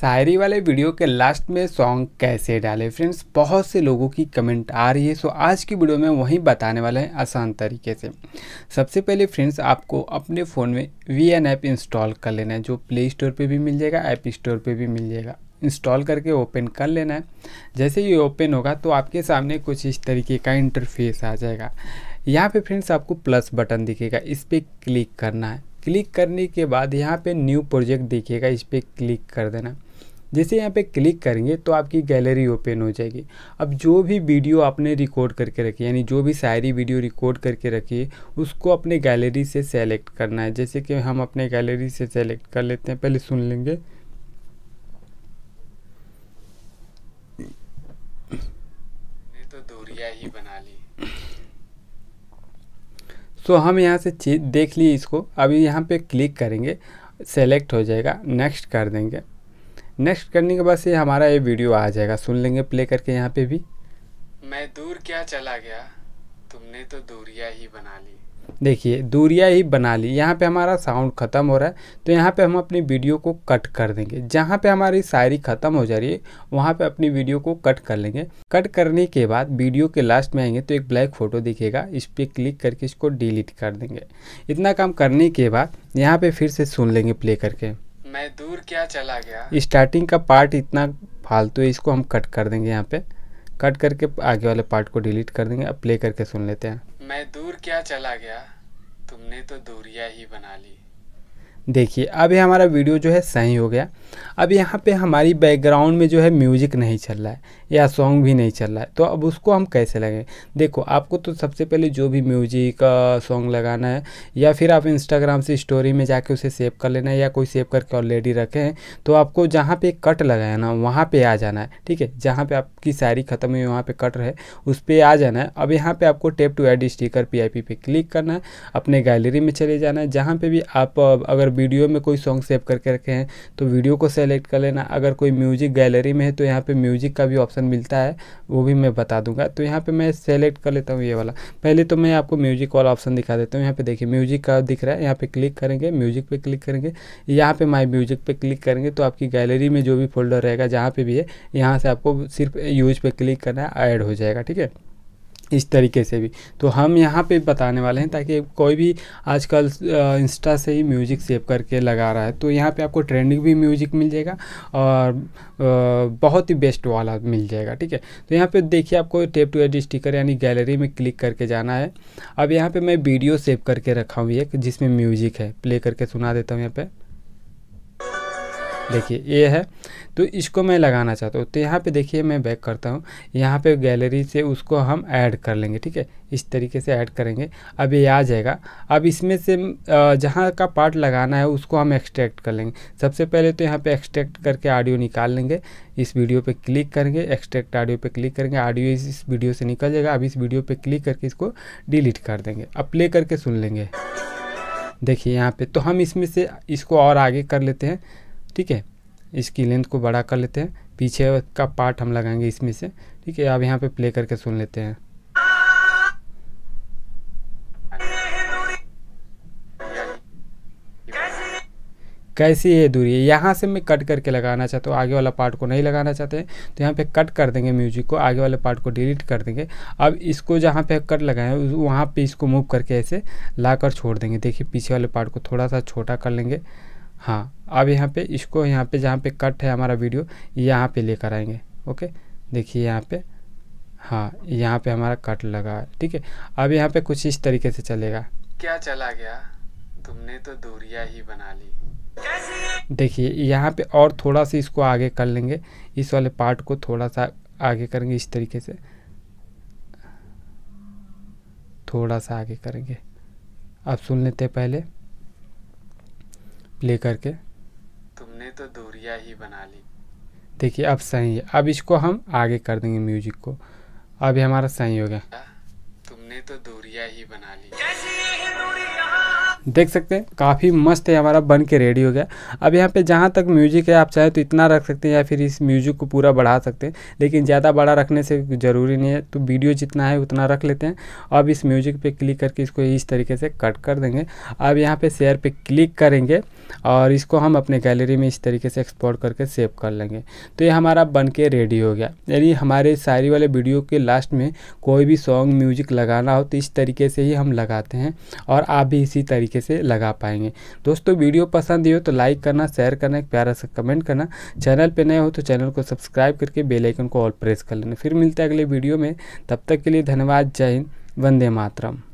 शायरी वाले वीडियो के लास्ट में सॉन्ग कैसे डालें फ्रेंड्स बहुत से लोगों की कमेंट आ रही है सो आज की वीडियो में वही बताने वाले हैं आसान तरीके से सबसे पहले फ्रेंड्स आपको अपने फ़ोन में वी एन ऐप इंस्टॉल कर लेना है जो प्ले स्टोर पर भी मिल जाएगा ऐप स्टोर पर भी मिल जाएगा इंस्टॉल करके ओपन कर लेना है जैसे ये ओपन होगा तो आपके सामने कुछ इस तरीके का इंटरफेस आ जाएगा यहाँ पे फ्रेंड्स आपको प्लस बटन दिखेगा इस पर क्लिक करना है क्लिक करने के बाद यहाँ पे न्यू प्रोजेक्ट दिखेगा इस पर क्लिक कर देना जैसे यहाँ पे क्लिक करेंगे तो आपकी गैलरी ओपन हो जाएगी अब जो भी वीडियो आपने रिकॉर्ड करके रखी यानी जो भी शायरी वीडियो रिकॉर्ड करके रखी है उसको अपने गैलरी से सेलेक्ट करना है जैसे कि हम अपने गैलरी से सेलेक्ट कर लेते हैं पहले सुन लेंगे तो दूरिया ही बना ली सो so, हम यहाँ से चीज देख ली इसको अभी यहाँ पे क्लिक करेंगे सेलेक्ट हो जाएगा नेक्स्ट कर देंगे नेक्स्ट करने के बाद से हमारा ये वीडियो आ जाएगा सुन लेंगे प्ले करके यहाँ पे भी मैं दूर क्या चला गया तुमने तो दूरिया ही बना ली देखिए दूरिया ही बना ली यहाँ पे हमारा साउंड ख़त्म हो रहा है तो यहाँ पे हम अपनी वीडियो को कट कर देंगे जहाँ पे हमारी शायरी ख़त्म हो जा रही है वहाँ पे अपनी वीडियो को कट कर लेंगे कट करने के बाद वीडियो के लास्ट में आएंगे तो एक ब्लैक फ़ोटो दिखेगा इस पर क्लिक करके इसको डिलीट कर देंगे इतना काम करने के बाद यहाँ पर फिर से सुन लेंगे प्ले करके मैं दूर क्या चला गया स्टार्टिंग का पार्ट इतना फालतू है इसको हम कट कर देंगे यहाँ पे कट करके आगे वाले पार्ट को डिलीट कर देंगे अब प्ले करके सुन लेते हैं मैं दूर क्या चला गया तुमने तो दूरिया ही बना ली देखिए अभी हमारा वीडियो जो है सही हो गया अब यहाँ पे हमारी बैकग्राउंड में जो है म्यूजिक नहीं चल रहा है या सॉन्ग भी नहीं चल रहा है तो अब उसको हम कैसे लगाएं देखो आपको तो सबसे पहले जो भी म्यूजिक सॉन्ग लगाना है या फिर आप इंस्टाग्राम से स्टोरी में जाके उसे सेव कर लेना है या कोई सेव करके ऑलरेडी रखे हैं तो आपको जहाँ पर कट लगाया ना वहाँ पर आ जाना है ठीक है जहाँ पर आपकी शायरी ख़त्म हुई वहाँ पर कट रहे उस पर आ जाना है अब यहाँ पर आपको टेप टू एड स्टीकर पी पे क्लिक करना है अपने गैलरी में चले जाना है जहाँ पर भी आप अगर वीडियो में कोई सॉन्ग सेव करके रखे हैं तो वीडियो को सेलेक्ट कर लेना अगर कोई म्यूजिक गैलरी में है तो यहाँ पर म्यूजिक का भी ऑप्शन मिलता है वो भी मैं बता दूंगा तो यहाँ पर मैं सेलेक्ट कर लेता हूँ ये वाला पहले तो मैं आपको म्यूजिक वाला ऑप्शन दिखा देता हूँ यहाँ पर देखिए म्यूजिक का दिख रहा है यहाँ पर क्लिक करेंगे म्यूजिक पर क्लिक करेंगे यहाँ पर माई म्यूजिक पर क्लिक करेंगे तो आपकी गैलरी में जो भी फोल्डर रहेगा जहाँ पर भी है यहाँ से आपको सिर्फ यूज पर क्लिक करना है ऐड हो जाएगा ठीक है इस तरीके से भी तो हम यहाँ पे बताने वाले हैं ताकि कोई भी आजकल इंस्टा से ही म्यूज़िक सेव करके लगा रहा है तो यहाँ पे आपको ट्रेंडिंग भी म्यूज़िक मिल जाएगा और बहुत ही बेस्ट वाला मिल जाएगा ठीक है तो यहाँ पे देखिए आपको टेप टू एड स्टिकर यानी गैलरी में क्लिक करके जाना है अब यहाँ पर मैं वीडियो सेव करके रखा हुई है जिसमें म्यूज़िक है प्ले करके सुना देता हूँ यहाँ पर देखिए ये है तो इसको मैं लगाना चाहता हूँ तो यहाँ पे देखिए मैं बैक करता हूँ यहाँ पे गैलरी से उसको हम ऐड कर लेंगे ठीक है इस तरीके से ऐड करेंगे अब ये आ जाएगा अब इसमें से जहाँ का पार्ट लगाना है उसको हम एक्सट्रैक्ट कर लेंगे सबसे पहले तो यहाँ पे एक्सट्रैक्ट करके ऑडियो निकाल लेंगे इस वीडियो पे क्लिक करेंगे एक्सट्रैक्ट ऑडियो पे क्लिक करेंगे ऑडियो इस वीडियो से निकल जाएगा अब इस वीडियो पे क्लिक करके इसको डिलीट कर देंगे अब प्ले करके सुन लेंगे देखिए यहाँ पर तो हम इसमें से इसको और आगे कर लेते हैं ठीक है इसकी लेंथ को बड़ा कर लेते हैं पीछे का पार्ट हम लगाएंगे इसमें से ठीक है अब यहाँ पे प्ले करके सुन लेते हैं कैसी ये दूरी है यहाँ से मैं कट करके लगाना चाहता हूँ आगे वाला पार्ट को नहीं लगाना चाहते हैं तो यहाँ पे कट कर देंगे म्यूजिक को आगे वाले पार्ट को डिलीट कर देंगे अब इसको जहाँ पे कट लगाए वहाँ पे इसको मूव करके ऐसे ला कर छोड़ देंगे देखिए पीछे वाले पार्ट को थोड़ा सा छोटा कर लेंगे हाँ अब यहाँ पे इसको यहाँ पे जहाँ पे कट है हमारा वीडियो यहाँ पे लेकर आएंगे ओके देखिए यहाँ पे हाँ यहाँ पे हमारा कट लगा है ठीक है अब यहाँ पे कुछ इस तरीके से चलेगा क्या चला गया तुमने तो दूरिया ही बना ली देखिए यहाँ पे और थोड़ा सा इसको आगे कर लेंगे इस वाले पार्ट को थोड़ा सा आगे करेंगे इस तरीके से थोड़ा सा आगे करेंगे अब सुन लेते हैं पहले प्ले करके तुमने तो दूरिया ही बना ली देखिए अब सही है अब इसको हम आगे कर देंगे म्यूजिक को अभी हमारा सही हो गया तुमने तो दूरिया ही बना ली देख सकते हैं काफ़ी मस्त है हमारा बन के रेडी हो गया अब यहाँ पे जहाँ तक म्यूजिक है आप चाहे तो इतना रख सकते हैं या फिर इस म्यूजिक को पूरा बढ़ा सकते हैं लेकिन ज़्यादा बड़ा रखने से ज़रूरी नहीं है तो वीडियो जितना है उतना रख लेते हैं अब इस म्यूजिक पे क्लिक करके इसको इस तरीके से कट कर देंगे अब यहाँ पर शेयर पर क्लिक करेंगे और इसको हम अपने गैलरी में इस तरीके से एक्सपोर्ट करके सेव कर लेंगे तो ये हमारा बन के रेडी हो गया यानी हमारे शायरी वाले वीडियो के लास्ट में कोई भी सॉन्ग म्यूजिक लगाना हो तो इस तरीके से ही हम लगाते हैं और आप भी इसी तरीके तरीके से लगा पाएंगे दोस्तों वीडियो पसंद ही हो तो लाइक करना शेयर करना एक प्यारा सा कमेंट करना चैनल पर नए हो तो चैनल को सब्सक्राइब करके बेलाइकन को ऑल प्रेस कर लेना फिर मिलते हैं अगले वीडियो में तब तक के लिए धन्यवाद जय हिंद वंदे मातरम